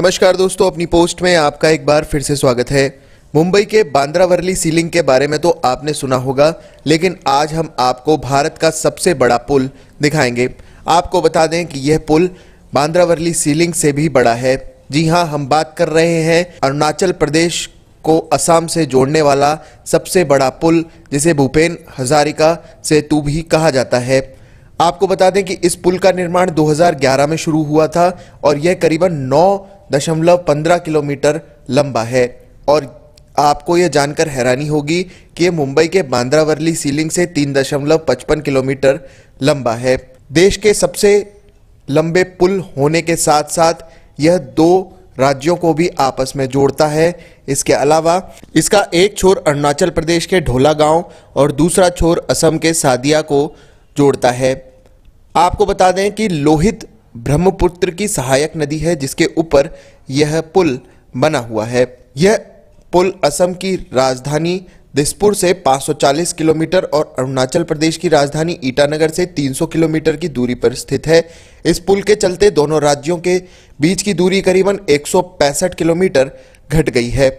नमस्कार दोस्तों अपनी पोस्ट में आपका एक बार फिर से स्वागत है मुंबई के बांद्रा वर्ली सीलिंग के बारे में तो आपने सुना होगा लेकिन आज हम आपको भारत का सबसे बड़ा पुल दिखाएंगे आपको बता दें कि यह पुल बांद्रा वर्ली सीलिंग से भी बड़ा है जी हाँ हम बात कर रहे हैं अरुणाचल प्रदेश को असम से जोड़ने वाला सबसे बड़ा पुल जिसे भूपेन हजारिका सेतु भी कहा जाता है आपको बता दें कि इस पुल का निर्माण 2011 में शुरू हुआ था और यह करीबन नौ दशमलव पंद्रह किलोमीटर लंबा है और आपको यह जानकर हैरानी होगी कि यह मुंबई के बांद्रावरली सीलिंग से तीन दशमलव पचपन किलोमीटर लंबा है देश के सबसे लंबे पुल होने के साथ साथ यह दो राज्यों को भी आपस में जोड़ता है इसके अलावा इसका एक छोर अरुणाचल प्रदेश के ढोला गांव और दूसरा छोर असम के सादिया को जोड़ता है आपको बता दें कि लोहित ब्रह्मपुत्र की सहायक नदी है जिसके ऊपर यह पुल बना हुआ है यह पुल असम की राजधानी दिसपुर से 540 किलोमीटर और अरुणाचल प्रदेश की राजधानी ईटानगर से 300 किलोमीटर की दूरी पर स्थित है इस पुल के चलते दोनों राज्यों के बीच की दूरी करीबन एक किलोमीटर घट गई है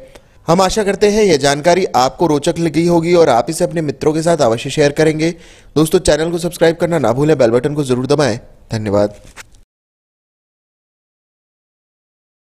हम आशा करते हैं यह जानकारी आपको रोचक लगी होगी और आप इसे अपने मित्रों के साथ अवश्य शेयर करेंगे दोस्तों चैनल को सब्सक्राइब करना ना भूलें बेल बटन को जरूर दबाएं धन्यवाद